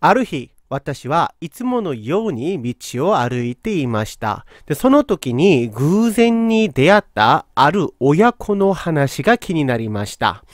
ある日、私はいつものように道を歩いていました。で、その時に偶然に出会ったある親子の話が気になりました。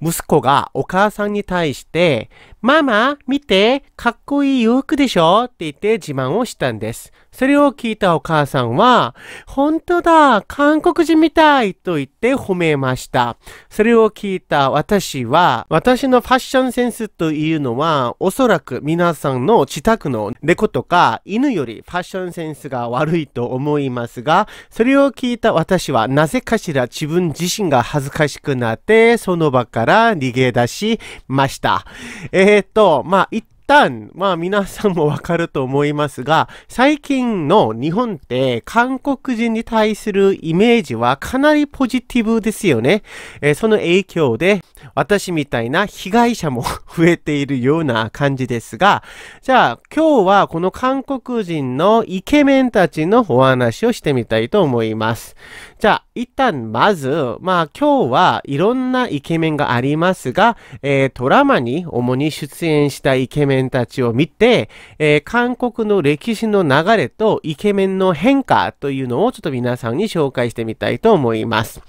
息子がお母さんに対して、ママ、見て、かっこいい洋服でしょって言って自慢をしたんです。それを聞いたお母さんは、本当だ、韓国人みたいと言って褒めました。それを聞いた私は、私のファッションセンスというのは、おそらく皆さんの自宅の猫とか犬よりファッションセンスが悪いと思いますが、それを聞いた私は、なぜかしら自分自身が恥ずかしくなって、その場から逃げ出しました。ええーと、まあ、一旦、まあ皆さんもわかると思いますが、最近の日本って韓国人に対するイメージはかなりポジティブですよね。えー、その影響で、私みたいな被害者も 増えているような感じですが、じゃあ今日はこの韓国人のイケメンたちのお話をしてみたいと思います。じゃあ一旦まず、まあ今日はいろんなイケメンがありますが、えー、ドラマに主に出演したイケメンたちを見て、えー、韓国の歴史の流れとイケメンの変化というのをちょっと皆さんに紹介してみたいと思います。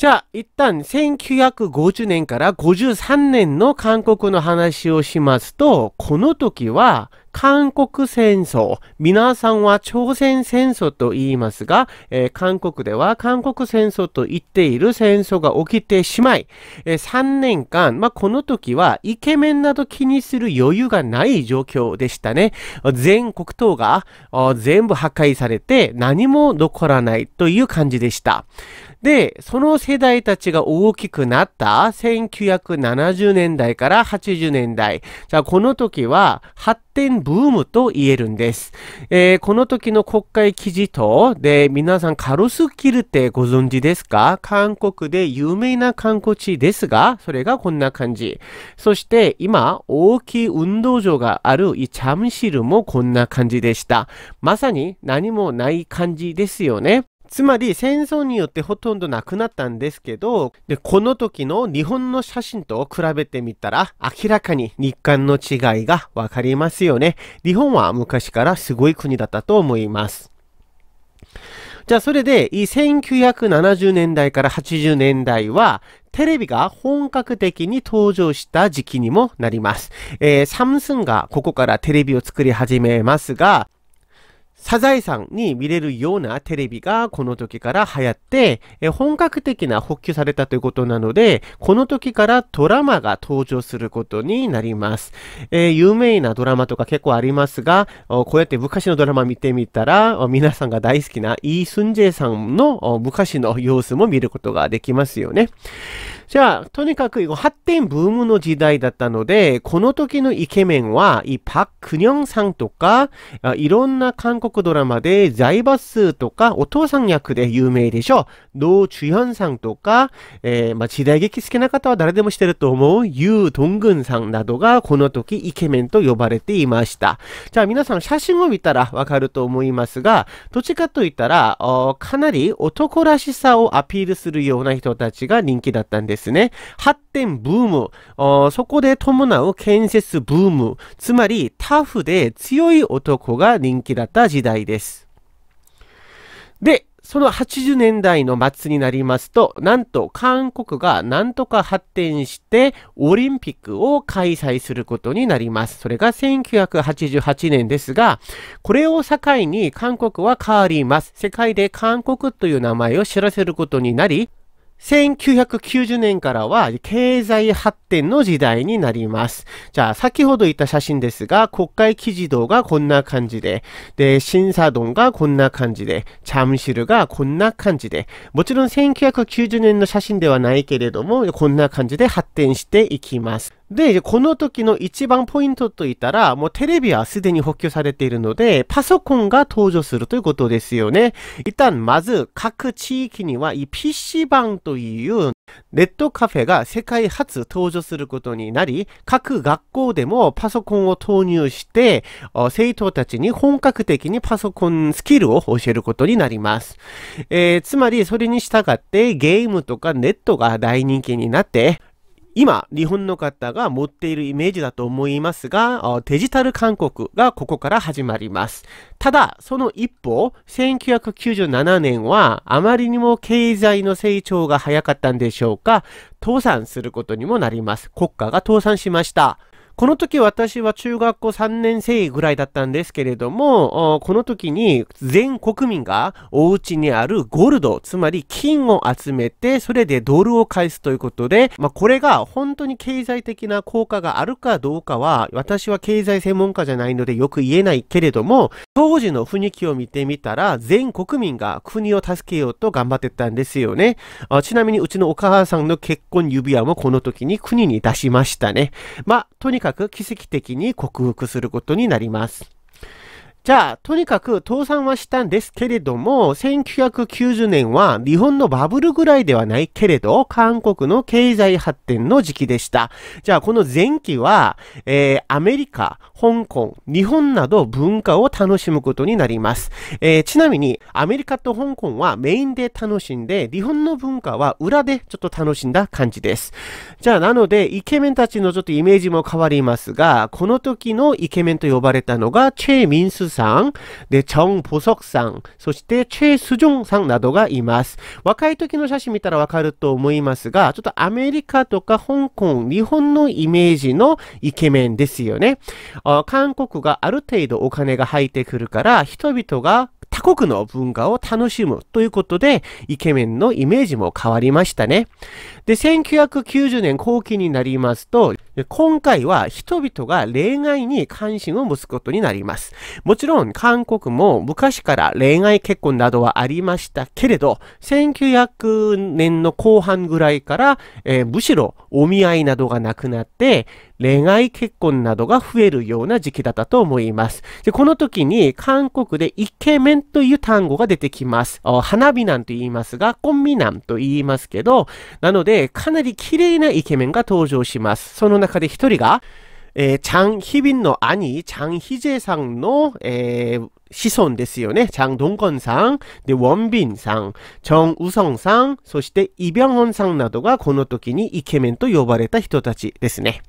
じゃあ、一旦1950年から53年の韓国の話をしますと、この時は韓国戦争、皆さんは朝鮮戦争と言いますが、えー、韓国では韓国戦争と言っている戦争が起きてしまい、えー、3年間、まあ、この時はイケメンなど気にする余裕がない状況でしたね。全国党が全部破壊されて何も残らないという感じでした。で、その世代たちが大きくなった1970年代から80年代。じゃあ、この時は発展ブームと言えるんです。えー、この時の国会記事と、で、皆さんカルスキルってご存知ですか韓国で有名な観光地ですが、それがこんな感じ。そして今、大きい運動場があるイチャムシルもこんな感じでした。まさに何もない感じですよね。つまり戦争によってほとんどなくなったんですけど、で、この時の日本の写真と比べてみたら、明らかに日韓の違いがわかりますよね。日本は昔からすごい国だったと思います。じゃあそれで、1970年代から80年代は、テレビが本格的に登場した時期にもなります。えー、サムスンがここからテレビを作り始めますが、サザエさんに見れるようなテレビがこの時から流行って、本格的な補給されたということなので、この時からドラマが登場することになります。え有名なドラマとか結構ありますが、こうやって昔のドラマ見てみたら、皆さんが大好きなイー・スンジェイさんの昔の様子も見ることができますよね。じゃあ、とにかく発展ブームの時代だったので、この時のイケメンは、いパク・クニョンさんとか、いろんな韓国ドラマで、財イバスとか、お父さん役で有名でしょ。ド・チュヨンさんとか、えー、まあ、時代劇好きな方は誰でもしてると思う、ユー・ドングンさんなどが、この時イケメンと呼ばれていました。じゃあ、皆さん写真を見たらわかると思いますが、どっちかと言ったら、かなり男らしさをアピールするような人たちが人気だったんです。ですね、発展ブーム、そこで伴う建設ブーム、つまりタフで強い男が人気だった時代です。で、その80年代の末になりますと、なんと韓国がなんとか発展してオリンピックを開催することになります。それが1988年ですが、これを境に韓国は変わります。世界で韓国という名前を知らせることになり、1990年からは経済発展の時代になります。じゃあ、先ほど言った写真ですが、国会記事堂がこんな感じで、で、審査堂がこんな感じで、チャムシルがこんな感じで、もちろん1990年の写真ではないけれども、こんな感じで発展していきます。で、この時の一番ポイントといったら、もうテレビはすでに補給されているので、パソコンが登場するということですよね。一旦、まず、各地域には、PC 版というネットカフェが世界初登場することになり、各学校でもパソコンを投入して、生徒たちに本格的にパソコンスキルを教えることになります。えー、つまり、それに従ってゲームとかネットが大人気になって、今、日本の方が持っているイメージだと思いますが、デジタル韓国がここから始まります。ただ、その一方、1997年はあまりにも経済の成長が早かったんでしょうか、倒産することにもなります。国家が倒産しました。この時私は中学校3年生ぐらいだったんですけれども、この時に全国民がお家にあるゴールド、つまり金を集めて、それでドルを返すということで、まあ、これが本当に経済的な効果があるかどうかは、私は経済専門家じゃないのでよく言えないけれども、当時の雰囲気を見てみたら、全国民が国を助けようと頑張ってたんですよね。あちなみにうちのお母さんの結婚指輪もこの時に国に出しましたね。まあ、とにかくく奇跡的に克服することになります。じゃあ、とにかく倒産はしたんですけれども、1990年は日本のバブルぐらいではないけれど、韓国の経済発展の時期でした。じゃあ、この前期は、えー、アメリカ、香港、日本など文化を楽しむことになります。えー、ちなみに、アメリカと香港はメインで楽しんで、日本の文化は裏でちょっと楽しんだ感じです。じゃあ、なので、イケメンたちのちょっとイメージも変わりますが、この時のイケメンと呼ばれたのが、チェ・ミンス상で、정보석상そして최수종さんなどがいます。若い時の写真見たらわかると思いますが、ちょっとアメリカとか香港、日本のイメージのイケメンですよね。韓国がある程度お金が入ってくるから、人々が他国の文化を楽しむということで、イケメンのイメージも変わりましたね。で、1990年後期になりますと、今回は人々が恋愛に関心を持つことになります。もちろん韓国も昔から恋愛結婚などはありましたけれど、1900年の後半ぐらいから、えー、むしろお見合いなどがなくなって、恋愛結婚などが増えるような時期だったと思います。で、この時に韓国でイケメンという単語が出てきます。花火なんて言いますが、コンビナンと言いますけど、なので、かなり綺麗なイケメンが登場します。その中で一人が、えー、チャン・ヒビンの兄、チャン・ヒジェさんの、えー、子孫ですよね。チャン・ドンコンさん、で、ウォンビンさん、チョン・ウソンさん、そしてイ・ビョンホンさんなどがこの時にイケメンと呼ばれた人たちですね。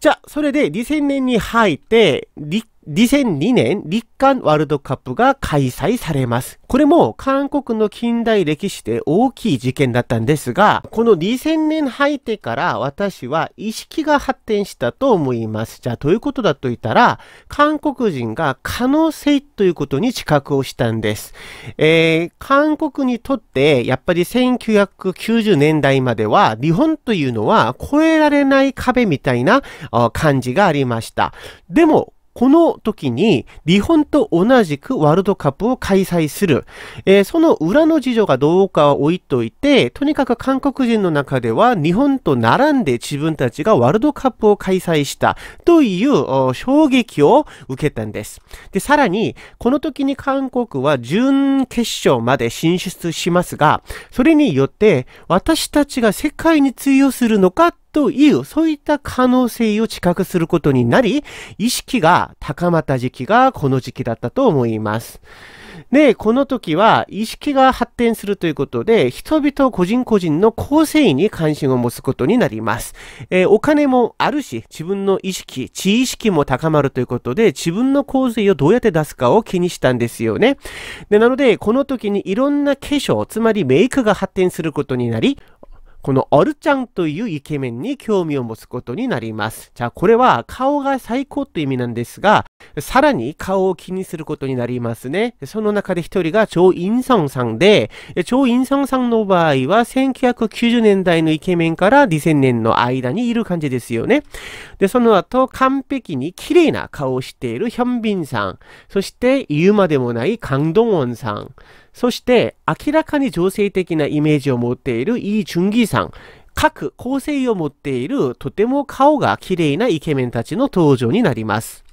じゃあ、それで2000年に入って、立2002年、日韓ワールドカップが開催されます。これも韓国の近代歴史で大きい事件だったんですが、この2000年入ってから私は意識が発展したと思います。じゃあ、どういうことだと言ったら、韓国人が可能性ということに知覚をしたんです。えー、韓国にとって、やっぱり1990年代までは、日本というのは越えられない壁みたいな感じがありました。でも、この時に、日本と同じくワールドカップを開催する。えー、その裏の事情がどうかは置いといて、とにかく韓国人の中では日本と並んで自分たちがワールドカップを開催したという衝撃を受けたんです。で、さらに、この時に韓国は準決勝まで進出しますが、それによって私たちが世界に通用するのかというそういった可能性を知覚することになり、意識が高まった時期がこの時期だったと思います。で、この時は意識が発展するということで、人々個人個人の構成に関心を持つことになります。えー、お金もあるし、自分の意識、知意識も高まるということで、自分の構成をどうやって出すかを気にしたんですよね。で、なので、この時にいろんな化粧、つまりメイクが発展することになり、このオルちゃんというイケメンに興味を持つことになります。じゃあこれは顔が最高という意味なんですが、さらに顔を気にすることになりますね。その中で一人がチョー・インソンさんで、チョー・インソンさんの場合は1990年代のイケメンから2000年の間にいる感じですよね。で、その後完璧に綺麗な顔をしているヒョンビンさん、そして言うまでもないカンドンウォンさん、そして明らかに女性的なイメージを持っているイ・ジュンギさん。各構成を持っているとても顔が綺麗なイケメンたちの登場になります。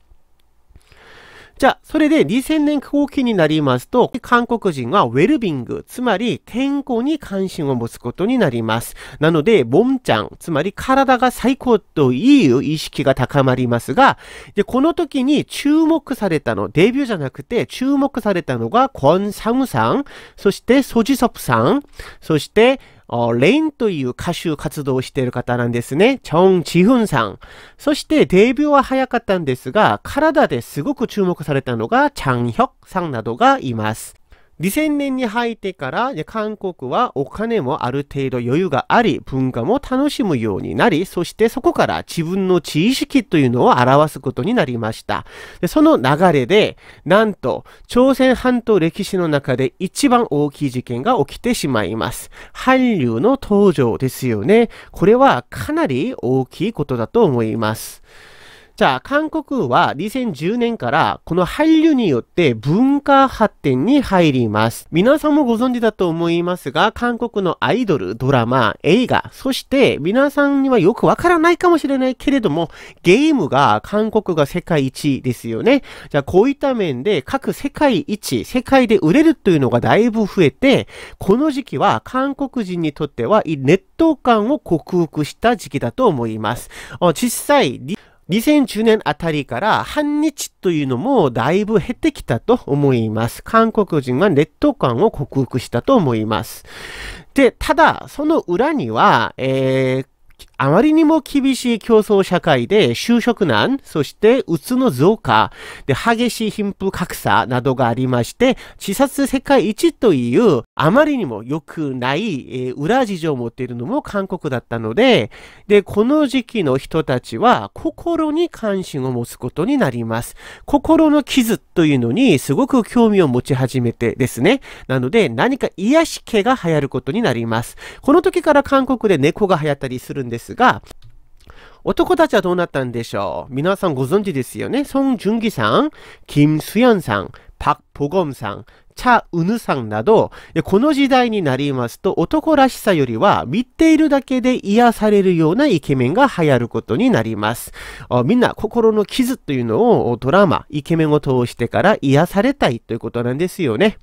じゃあ、それで2000年後期になりますと、韓国人はウェルビング、つまり健康に関心を持つことになります。なので、ボンちゃん、つまり体が最高という意識が高まりますが、でこの時に注目されたの、デビューじゃなくて注目されたのが、コン・サムさん、そしてソジソプさん、そして、レインという歌手活動をしている方なんですね。チョン・チフンさん。そしてデビューは早かったんですが、体ですごく注目されたのがチャン・ヒョクさんなどがいます。2000年に入ってから、韓国はお金もある程度余裕があり、文化も楽しむようになり、そしてそこから自分の知識というのを表すことになりました。でその流れで、なんと、朝鮮半島歴史の中で一番大きい事件が起きてしまいます。韓流の登場ですよね。これはかなり大きいことだと思います。じゃあ、韓国は2010年からこの韓流によって文化発展に入ります。皆さんもご存知だと思いますが、韓国のアイドル、ドラマ、映画、そして皆さんにはよくわからないかもしれないけれども、ゲームが韓国が世界一ですよね。じゃあ、こういった面で各世界一、世界で売れるというのがだいぶ増えて、この時期は韓国人にとってはネット感を克服した時期だと思います。実際、2010年あたりから反日というのもだいぶ減ってきたと思います。韓国人は劣等感を克服したと思います。で、ただ、その裏には、えーあまりにも厳しい競争社会で就職難、そしてうつの増加、で、激しい貧富格差などがありまして、自殺世界一という、あまりにも良くない、えー、裏事情を持っているのも韓国だったので、で、この時期の人たちは心に関心を持つことになります。心の傷というのにすごく興味を持ち始めてですね。なので、何か癒し系が流行ることになります。この時から韓国で猫が流行ったりするんですですが、男たちはどうなったんでしょう皆さんご存知ですよね。ソン・ジュンギさん、金ム・スヤンさん、パク・ポゴムさん、チャ・ウヌさんなど、この時代になりますと男らしさよりは見ているだけで癒されるようなイケメンが流行ることになります。みんな心の傷というのをドラマ、イケメンを通してから癒されたいということなんですよね。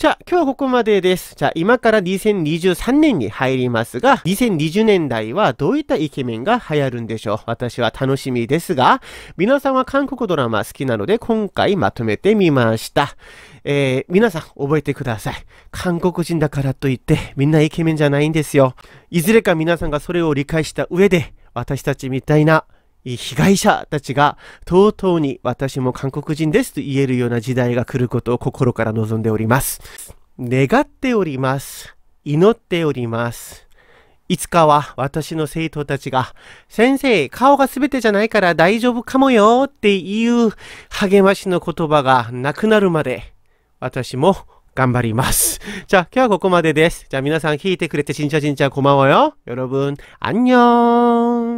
じゃあ、今日はここまでです。じゃあ、今から2023年に入りますが、2020年代はどういったイケメンが流行るんでしょう私は楽しみですが、皆さんは韓国ドラマ好きなので、今回まとめてみました。えー、皆さん覚えてください。韓国人だからといって、みんなイケメンじゃないんですよ。いずれか皆さんがそれを理解した上で、私たちみたいな被害者たちが、とうとうに私も韓国人ですと言えるような時代が来ることを心から望んでおります。願っております。祈っております。いつかは私の生徒たちが、先生、顔が全てじゃないから大丈夫かもよっていう励ましの言葉がなくなるまで、私も頑張ります。じゃあ今日はここまでです。じゃあ皆さん聞いてくれて、しんちゃしんちゃんこんばんはよ。よろぶん、あんにょーん。